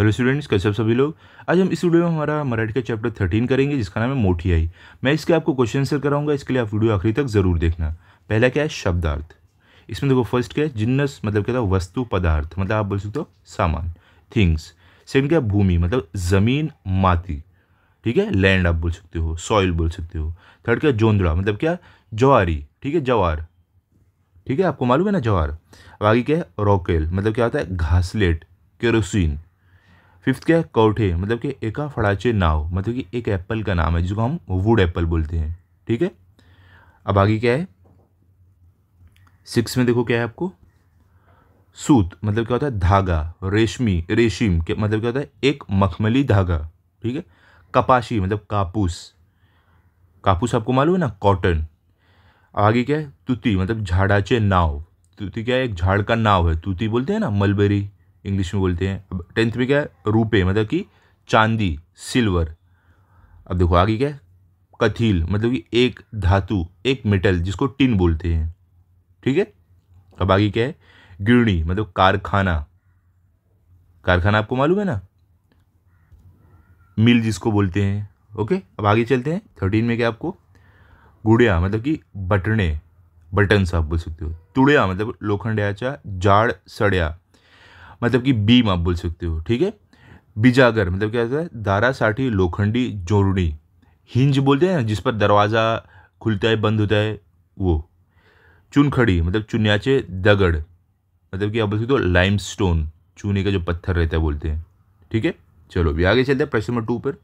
Hello students कैसे आप सभी लोग आज हम इस वीडियो में हमारा मराठी का चैप्टर थर्टीन करेंगे जिसका नाम है मोटियाई मैं इसके आपको क्वेश्चन आंसर कराऊंगा इसके लिए आप वीडियो आखिरी तक जरूर देखना पहला क्या है शब्दार्थ इसमें देखो फर्स्ट क्या है जिन्नस मतलब क्या था वस्तु पदार्थ मतलब आप बोल सकते हो सामान थिंग्स सेकेंड क्या भूमि मतलब ज़मीन माती ठीक है लैंड आप बोल सकते हो सॉइल बोल सकते हो थर्ड क्या जोंदड़ा मतलब क्या जवारी ठीक है जवार ठीक है आपको मालूम है ना जवार अब आगे क्या है रॉकेल मतलब क्या होता है घासलेट केरोसिन फिफ्थ क्या है कौठे मतलब कि एका फड़ाचे नाव मतलब कि एक एप्पल का नाम है जिसको हम वुड एप्पल बोलते हैं ठीक है अब आगे क्या है सिक्स में देखो क्या है आपको सूत मतलब क्या होता है धागा रेशमी रेशिम के मतलब क्या होता है एक मखमली धागा ठीक है कपाशी मतलब कापूस कापूस आपको मालूम है ना कॉटन आगे क्या है तुती मतलब झाड़ाचे नाव तुती क्या है एक झाड़ का नाव है तुती बोलते हैं ना मलबेरी इंग्लिश में बोलते हैं अब टेंथ में क्या है रूपे मतलब कि चांदी सिल्वर अब देखो आगे क्या है कथील मतलब कि एक धातु एक मेटल जिसको टिन बोलते हैं ठीक है अब आगे क्या है गिरणी मतलब कारखाना कारखाना आपको मालूम है ना मिल जिसको बोलते हैं ओके अब आगे चलते हैं थर्टीन में क्या आपको गुड़िया मतलब कि बटने बटन आप बोल सकते हो तुड़िया मतलब लोखंडयाचा जाड़ सड़िया मतलब कि बीम आप बोल सकते हो ठीक है बिजागर मतलब क्या होता है दारा साठी लोखंडी जोड़नी हिंज बोलते हैं ना जिस पर दरवाज़ा खुलता है बंद होता है वो चुनखड़ी मतलब चुनियाचे दगड़ मतलब कि आप बोल सकते हो लाइम स्टोन चूने का जो पत्थर रहता है बोलते हैं ठीक है चलो भी आगे चलते हैं प्रश्न नंबर टू पर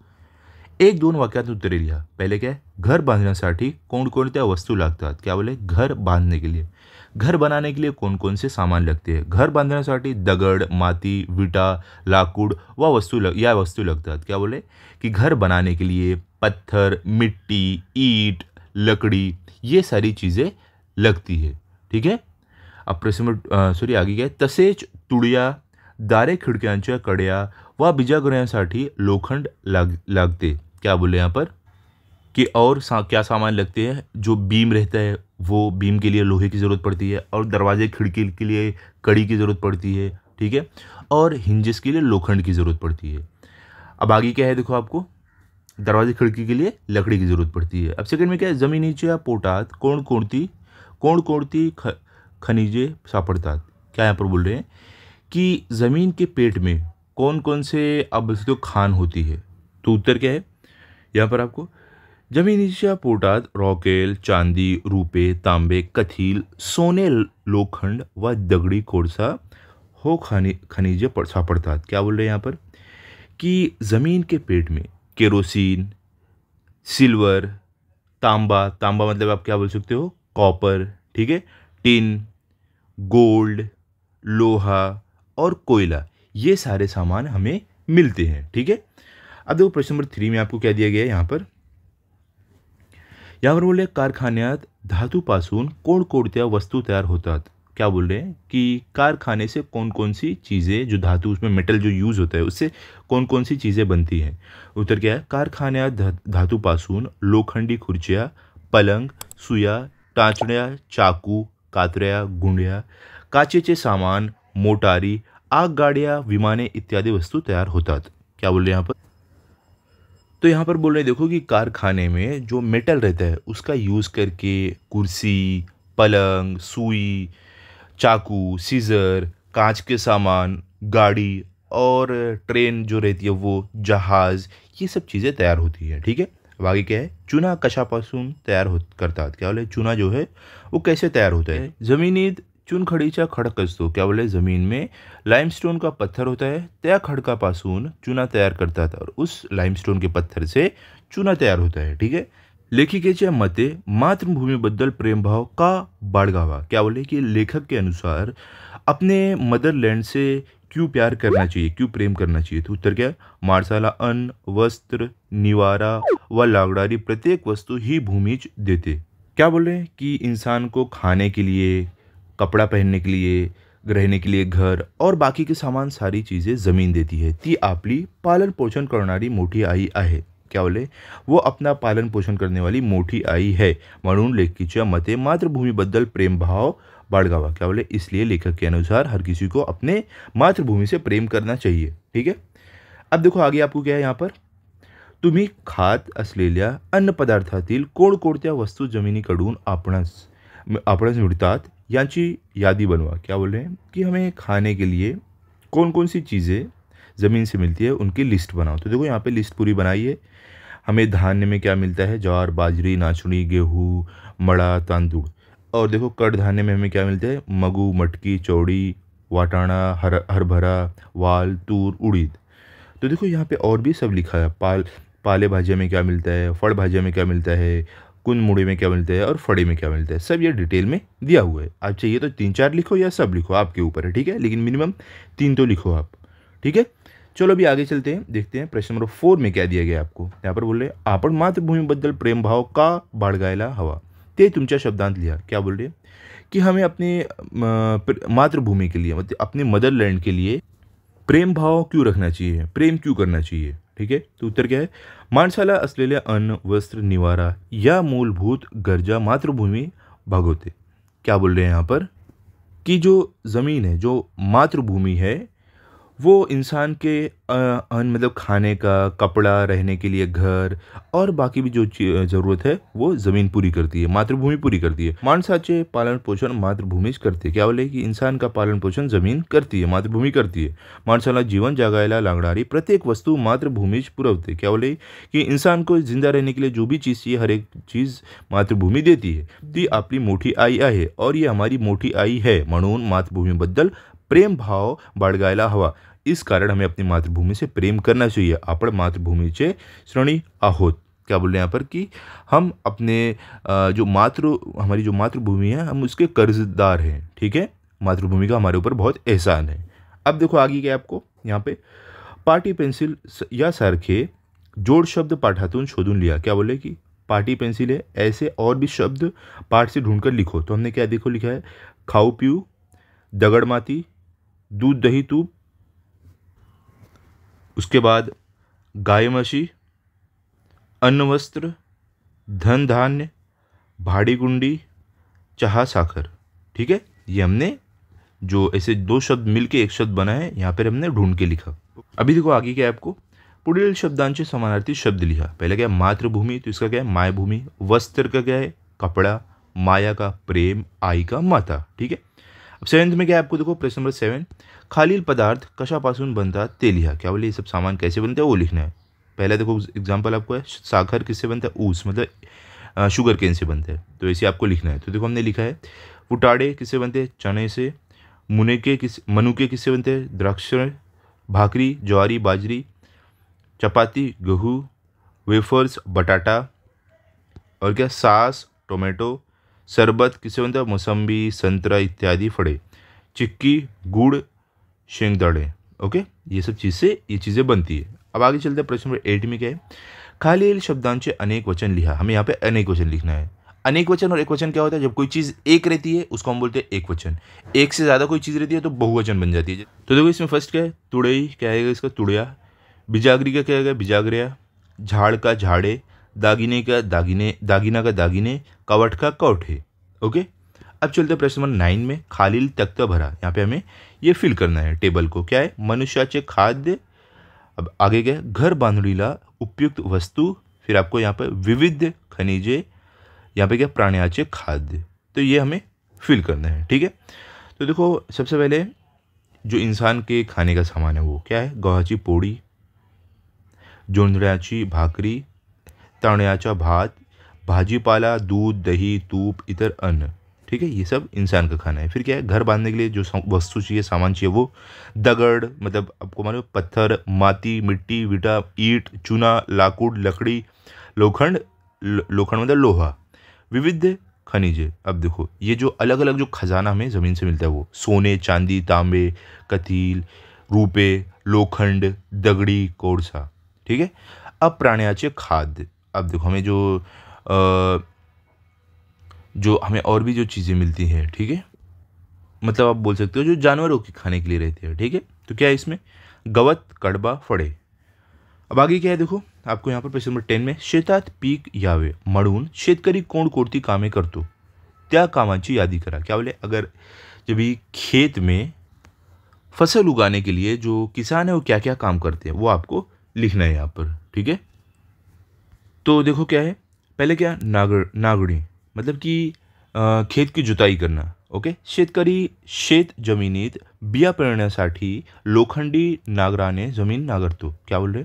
एक दोन वाक्यात उत्तरे लिया पहले क्या है घर साठी कौन बांधण्यासाठी वस्तु लगता है क्या बोले घर बांधने के लिए घर बनाने के लिए कौन कौन से सामान लगते हैं घर बांधण्यासाठी दगड माती विटा लाकूड व वस्तु लग या वस्तु लगतात क्या बोले कि घर बनाने के लिए पत्थर मिट्टी ईट लकड़ी ये सारी चीज़ें लगती है ठीक है अब प्रश्न सॉरी आगे गए तसेच तुड़िया दारे खिडक्यांच्या कड़िया व बिजागुऱ्यांसाठी लोखंड लाग लागते क्या बोले यहाँ पर कि और सा, क्या सामान लगते हैं जो बीम रहता है वो बीम के लिए लोहे की ज़रूरत पड़ती है और दरवाजे खिड़की के लिए कड़ी की ज़रूरत पड़ती है ठीक है और हिंजिस के लिए लोखंड की ज़रूरत पड़ती है अब आगे क्या है देखो आपको दरवाजे खिड़की के लिए लकड़ी की ज़रूरत पड़ती है अब सेकंड में क्या है नीचे या पोटात कोण कोणती कोण कोणती ख खनिजे सापड़ता क्या यहाँ पर बोल रहे हैं कि ज़मीन के पेट में कौन कौन से अब तो खान होती है तो उत्तर क्या है यहाँ पर आपको जमिनीच्या पोटात रॉकेल चांदी रूपे तांबे कथील सोने लोखंड व दगडी कोरसा हो खनि खनिज पड़ सापड़तात क्या बोल रहे हैं यहाँ पर कि ज़मीन के पेट में केरोसिन सिल्वर तांबा तांबा मतलब आप क्या बोल सकते हो कॉपर ठीक है टिन गोल्ड लोहा और कोयला ये सारे सामान हमें मिलते हैं ठीक है अब देखो प्रश्न नंबर थ्री में आपको क्या दिया गया है यहाँ पर यावरवले कारखान्यात धातुपासून कोणकोणत्या वस्तू तैयार होता क्या बोल रहे हैं कि कारखाने से कौन कौन सी चीज़ें जो धातु उसमें मेटल जो यूज़ होता है उससे कौन कौन सी चीज़ें बनती हैं उत्तर क्या है धातु पासून लोखंडी खुर्चिया पलंग सुया टाँचड़िया चाकू गुंडिया गुंड्या काचेचे सामान मोटारी आग आगगाड्या विमाने इत्यादि वस्तु तैयार होता क्या बोल रहे हैं यहाँ पर तो यहाँ पर बोल रहे देखो कि कारखाने में जो मेटल रहता है उसका यूज़ करके कुर्सी पलंग सुई चाकू सीज़र कांच के सामान गाड़ी और ट्रेन जो रहती है वो जहाज़ ये सब चीज़ें तैयार होती है ठीक है अब आगे क्या है चूना कशापासून करता है क्या बोले चुना जो है वो कैसे तैयार होता है ज़मीनी चुनखडीच्या खडक असतो बोले जमीन में लाइमस्टोन का पत्थर होता है त्या चूना तैयार करता था और उस लाइमस्टोन के पत्थर से चूना तैयार होता है ठीक लेखिके लेखिकेच्या मते मातृभूमि बदल प्रेम भाव का क्या बोले कि लेखक के अनुसार अपने मदरलैंड से क्यों प्यार करना चाहिए क्यों प्रेम करना चाहिए तो उत्तर क्या मारसाला अन्न वस्त्र निवारा व लागड़ारी प्रत्येक वस्तु ही भूमिज देते क्या बोले कि इंसान को खाने के लिए कपड़ा पहनने के लिए रहने के लिए घर और बाकी के सामान सारी चीज़ें जमीन देती है ती आपली पालन पोषण करणारी मोटी आई आहे क्या बोले वो अपना पालन पोषण करने वाली मोटी आई है लेखकी लेखकीच्या मते मातृभूमि बदल प्रेम भाव बाड़गावा क्या बोले इसलिए लेखक के अनुसार हर किसी को अपने मातृभूमि से प्रेम करना चाहिए ठीक है अब देखो आगे आपको क्या है यहाँ पर तुम्ही खात असलेल्या अन्नपदार्थातील कोणकोणत्या वस्तू जमिनीकडून आपणास अपरस मृतात यांची यादी बनवा क्या बोल रहे हैं कि हमें खाने के लिए कौन कौन सी चीज़ें ज़मीन से मिलती है उनकी लिस्ट बनाओ तो देखो यहाँ पे लिस्ट पूरी बनाइए हमें धान्य में क्या मिलता है ज्वार बाजरी नाचुड़ी गेहूँ मड़ा तांदूड़ और देखो कट धान्य में हमें क्या मिलता है मगू मटकी चौड़ी वाटाणा हर हरभरा वाल तूर उड़ीद तो देखो यहाँ पे और भी सब लिखा है पाल पाले भाजिया में क्या मिलता है फल भाजिया में क्या मिलता है कुंद मुड़ी में क्या मिलते हैं और फड़ी में क्या मिलते हैं सब ये डिटेल में दिया हुआ है आप चाहिए तो तीन चार लिखो या सब लिखो आपके ऊपर है ठीक है लेकिन मिनिमम तीन तो लिखो आप ठीक है चलो अभी आगे चलते हैं देखते हैं प्रश्न नंबर फोर में क्या दिया गया आपको यहाँ पर बोल रहे हैं आपण मातृभूमि बदल प्रेम भाव का बाड़गायला हवा ते तुम्हारा शब्दांत लिया क्या बोल रहे कि हमें अपने मातृभूमि के लिए मतलब अपने मदरलैंड के लिए प्रेम भाव क्यों रखना चाहिए प्रेम क्यों करना चाहिए ठीक है तो उत्तर क्या है माणसाला असलेल्या अन्न वस्त्र निवारा या मूलभूत गरजा मातृभूमि भागवते क्या बोल रहे हैं यहाँ पर कि जो ज़मीन है जो मातृभूमि है वो इंसान के मतलब खाने का कपड़ा रहने के लिए घर और बाकी भी जो ज़रूरत है वो ज़मीन पूरी करती है मातृभूमि पूरी करती है मानसाचे पालन पोषण मातृभूमि करते क्या बोले कि इंसान का पालन पोषण जमीन करती है मातृभूमि करती है माणसाला जीवन जागायला लांगड़ारी प्रत्येक मातृभूमि पुरवती पुरवते क्या बोले कि इंसान को जिंदा रहने के लिए जो भी चीज़ चाहिए हर एक चीज़ मातृभूमि देती है ती आपकी मोठी आई है और ये हमारी मोटी आई है मातृभूमि बदल भाव ભાવ गायला हवा इस कारण हमें अपनी मातृभूमि से प्रेम करना चाहिए आपण मातृभूमि से श्रेणी आहोत क्या बोल रहे हैं यहाँ पर कि हम अपने जो मातृ हमारी जो मातृभूमि है हम उसके कर्जदार हैं ठीक है मातृभूमि का हमारे ऊपर बहुत एहसान है अब देखो आगे क्या आपको यहाँ पे पार्टी पेंसिल या सारखे जोड़ शब्द पाठातून शोधून लिया क्या बोले कि पार्टी पेंसिल है ऐसे और भी शब्द पाठ से ढूंढकर लिखो तो हमने क्या देखो लिखा है खाऊ पीऊ दगड़माती दूध दही तूप उसके बाद गाय मशी अन्न वस्त्र धन धान्य भाड़ी गुंडी चाह साखर ठीक है ये हमने जो ऐसे दो शब्द मिलके एक शब्द बना है यहाँ पर हमने ढूंढ के लिखा अभी देखो आगे क्या है आपको पुडिल शब्दांश समानार्थी शब्द लिखा पहले क्या है मातृभूमि तो इसका क्या है माय भूमि वस्त्र का क्या है कपड़ा माया का प्रेम आई का माता ठीक है सेवेंथ में क्या आपको देखो प्रश्न नंबर सेवन खालील पदार्थ कशापासून बनता ते तेलिया क्या बोले ये सब सामान कैसे बनते हैं वो लिखना है पहला देखो एग्जाम्पल आपको है साखर किससे बनता है ऊस मतलब शुगर केन से बनता है तो ऐसे आपको लिखना है तो देखो हमने लिखा है उटाड़े किससे बनते हैं चने से मुनेके किस मनुके किससे बनते हैं द्राक्ष भाकरी ज्वारी बाजरी चपाती गहू वेफर्स बटाटा और क्या सास टोमेटो शरबत किसवंद मोसम्बी संतरा इत्यादि फड़े चिक्की गुड़ शेंगदड़े ओके ये सब चीज़ से ये चीज़ें बनती है अब आगे चलते हैं प्रश्न नंबर एट में क्या है खाली शब्दांश अनेक वचन लिखा हमें यहाँ पे अनेक वचन लिखना है अनेक वचन और एक वचन क्या होता है जब कोई चीज़ एक रहती है उसको हम बोलते हैं एक वचन एक से ज़्यादा कोई चीज़ रहती है तो बहुवचन बन जाती है तो देखो इसमें फर्स्ट क्या है तुड़ई क्या है इसका तुड़िया बिजागरी का क्या है बिजागरिया झाड़ का झाड़े दागिने का दागिने दागिना का दागिने कवट का कवट है ओके अब चलते प्रश्न नंबर नाइन में खालील तख्त भरा यहाँ पे हमें ये फिल करना है टेबल को क्या है मनुष्याचे खाद्य अब आगे गए घर बांधड़ीला उपयुक्त वस्तु फिर आपको यहाँ पर विविध खनिजे यहाँ पे क्या प्राण्याचे खाद्य तो ये हमें फिल करना है ठीक है तो देखो सबसे पहले जो इंसान के खाने का सामान है वो क्या है गौची पोड़ी जोंदड़ाची भाकरी तळण्याच्या भात भाजीपाला दूध दही तूप इतर अन्न ठीक है ये सब इंसान का खाना है फिर क्या है घर बांधने के लिए जो वस्तु चाहिए सामान चाहिए वो दगड़ मतलब आपको मालूम पत्थर माटी मिट्टी विटा ईट चूना लाकूड़ लकड़ी लोखंड लोखंड मतलब लोहा विविध खनिज अब देखो ये जो अलग अलग जो खजाना हमें ज़मीन से मिलता है वो सोने चांदी तांबे कतील रूपे लोखंड दगड़ी कोरसा ठीक है अब प्राणियाचे खाद्य अब देखो हमें जो आ, जो हमें और भी जो चीज़ें मिलती हैं ठीक है थीके? मतलब आप बोल सकते हो जो जानवरों के खाने के लिए रहते हैं ठीक है तो क्या है इसमें गवत कड़बा फड़े अब आगे क्या है देखो आपको यहाँ पर प्रश्न नंबर टेन में शेतात पीक यावे मड़ून शेतकारी कोण कामें कर तो त्या कामांची यादी करा क्या बोले अगर जब ये खेत में फसल उगाने के लिए जो किसान है वो क्या क्या काम करते हैं वो आपको लिखना है यहाँ पर ठीक है तो देखो क्या है पहले क्या नागर नागड़ी मतलब कि खेत की जुताई करना ओके शेतकारी शेत जमीनीत बिया पेरण्यासाठी लोखंडी नागराने जमीन नागरतो क्या बोल रहे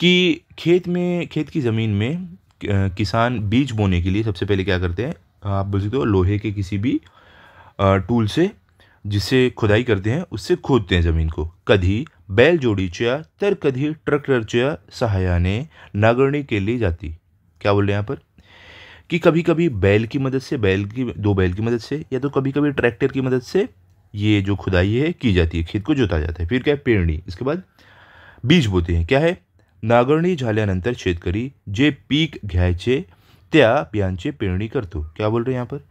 कि खेत में खेत की ज़मीन में किसान बीज बोने के लिए सबसे पहले क्या करते हैं आप बोल सकते हो लोहे के किसी भी टूल से जिससे खुदाई करते हैं उससे खोदते हैं ज़मीन को कधी बैलजोडीच्या तर कधी ट्रॅक्टरच्या सहाय्याने के केली जाती क्या बोल रहे हैं यहाँ पर कि कभी कभी बैल की मदद से बैल की दो बैल की मदद से या तो कभी कभी ट्रैक्टर की मदद से ये जो खुदाई है की जाती है खेत को जोता जाता है फिर क्या है पेरणी इसके बाद बीज बोते हैं क्या है नागरणी झाल्यानंतर शेतकरी जे पीक घ्यायचे त्या बियांचे पेरणी करतो क्या बोल रहे हैं यहाँ पर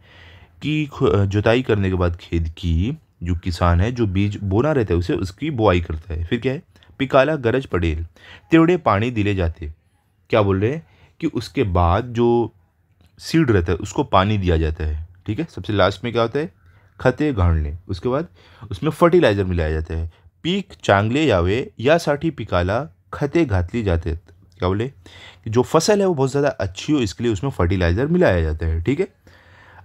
कि जोताई करने के बाद खेत की जो किसान है जो बीज बोना रहता है उसे उसकी बुआई करता है फिर क्या है पिकाला गरज पड़ेल तेवड़े पानी दिले जाते क्या बोल रहे हैं कि उसके बाद जो सीड रहता है उसको पानी दिया जाता है ठीक है सबसे लास्ट में क्या होता है खते लें उसके बाद उसमें फर्टिलाइज़र मिलाया जाता है पीक चांगले यावे या साठी पिकाला खते घातली जाते क्या बोले जो फसल है वो बहुत ज़्यादा अच्छी हो इसके लिए उसमें फर्टिलाइज़र मिलाया जाता है ठीक है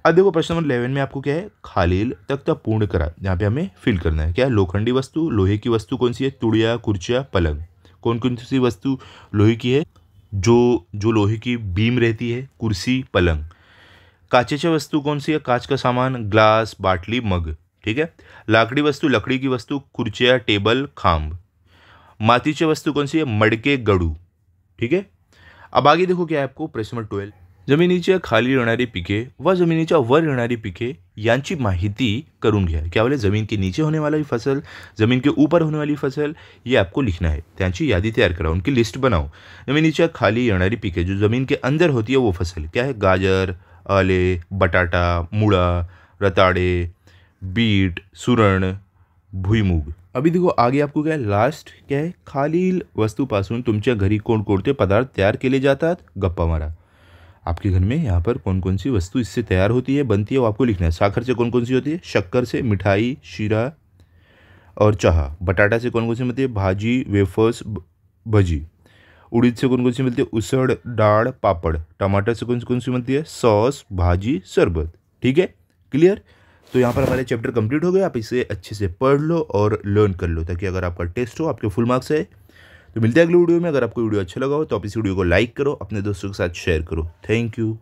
अब देखो प्रश्न नंबर इलेवन में आपको क्या है खालील तख्ता पूर्ण करा यहाँ पे हमें फिल करना है क्या लोखंडी वस्तु लोहे की वस्तु कौन सी है तुड़िया कुर्चिया पलंग कौन कौन सी वस्तु लोहे की है जो जो लोहे की बीम रहती है कुर्सी पलंग काचेच्या वस्तु कौन सी है कांच का सामान ग्लास बाटली मग ठीक है लाकड़ी वस्तु लकड़ी की वस्तु कुर्चिया टेबल खाम्ब मातीची वस्तु कौन सी है मड़के गड़ू ठीक है अब आगे देखो क्या है आपको प्रश्न नंबर ट्वेल्व जमिनीच्या खाली येणारी पिके व जमिनीच्या वर येणारी पिके यांची माहिती करून घ्या क्या बोले ज़मीन के नीचे होने वाली फसल ज़मीन के ऊपर होने वाली फसल ये आपको लिखना है त्यांची यादी तैयार कराओ उनकी लिस्ट बनाओ जमिनीच्या खाली येणारी पिके जो ज़मीन के अंदर होती है वो फसल क्या है गाजर आले बटाटा मूड़ा रताड़े बीट सुरण भुईमूग अभी देखो आगे आपको क्या है लास्ट है खालील वस्तुपासून तुमच्या घरी कोणकोणते पदार्थ तयार केले जातात गप्पा मारा आपके घर में यहाँ पर कौन कौन सी वस्तु इससे तैयार होती है बनती है वो आपको लिखना है साखर से कौन कौन सी होती है शक्कर से मिठाई शीरा और चाह बटाटा से कौन कौन सी मिलती है भाजी वेफर्स भजी उड़ीद से कौन कौन सी मिलती है उसड़ डाढ़ पापड़ टमाटर से कौन कौन सी मिलती है सॉस भाजी शरबत ठीक है क्लियर तो यहाँ पर हमारे चैप्टर कंप्लीट हो गए आप इसे अच्छे से पढ़ लो और लर्न कर लो ताकि अगर आपका टेस्ट हो आपके फुल मार्क्स है तो मिलते हैं अगले वीडियो में अगर आपको वीडियो अच्छा लगा हो तो आप इस वीडियो को लाइक करो अपने दोस्तों के साथ शेयर करो थैंक यू